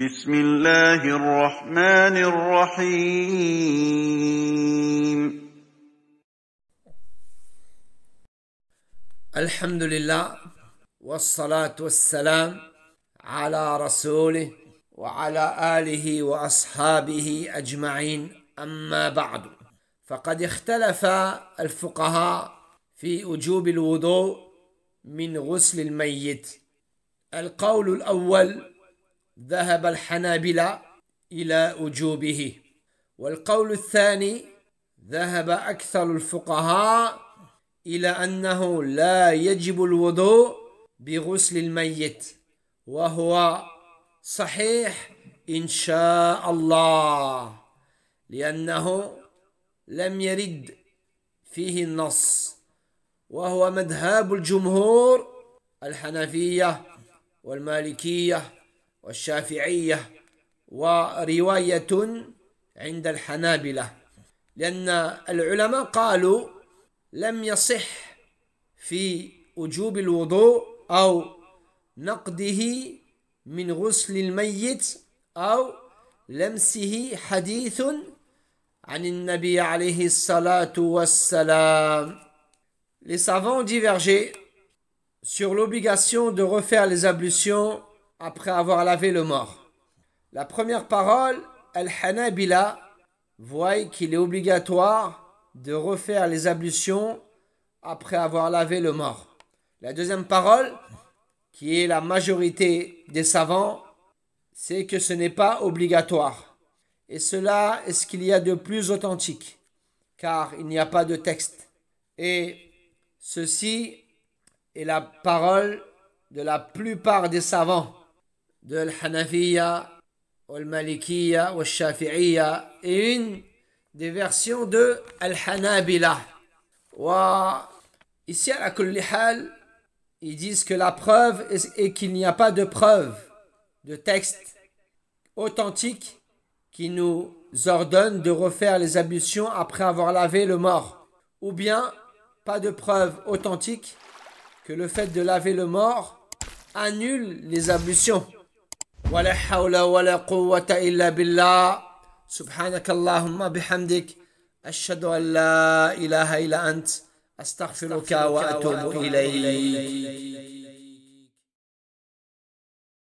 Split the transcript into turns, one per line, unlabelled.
بسم الله الرحمن الرحيم الحمد لله والصلاة والسلام على رسوله وعلى آله وأصحابه أجمعين أما بعد فقد اختلف الفقهاء في وجوب الوضوء من غسل الميت القول الأول ذهب الحنابلة إلى وجوبه والقول الثاني ذهب أكثر الفقهاء إلى أنه لا يجب الوضوء بغسل الميت وهو صحيح إن شاء الله لأنه لم يرد فيه النص وهو مذهب الجمهور الحنفية والمالكية والشافعية ورواية عند الحنابلة لأن العلماء قالوا لم يصح في وجوب الوضوء أو نقده من غسل الميت أو لمسه حديث عن النبي عليه الصلاة والسلام Les savants ont divergé sur l'obligation de refaire les ablutions après avoir lavé le mort. La première parole, Al-Hanabila, voit qu'il est obligatoire de refaire les ablutions après avoir lavé le mort. La deuxième parole, qui est la majorité des savants, c'est que ce n'est pas obligatoire. Et cela est ce qu'il y a de plus authentique, car il n'y a pas de texte. Et ceci est la parole de la plupart des savants, de l'Hanafiya, al-Malikiya, al-Shafi'iya et une des versions de al-Hanabila. Ici, à la Kullihal, ils disent que la preuve est qu'il n'y a pas de preuve de texte authentique qui nous ordonne de refaire les ablutions après avoir lavé le mort. Ou bien, pas de preuve authentique que le fait de laver le mort annule les ablutions. ولا حول ولا قوة إلا بالله سبحانك اللهم بحمدك أشهد أن لا إله إلا أنت أستغفرك وأتوب إليك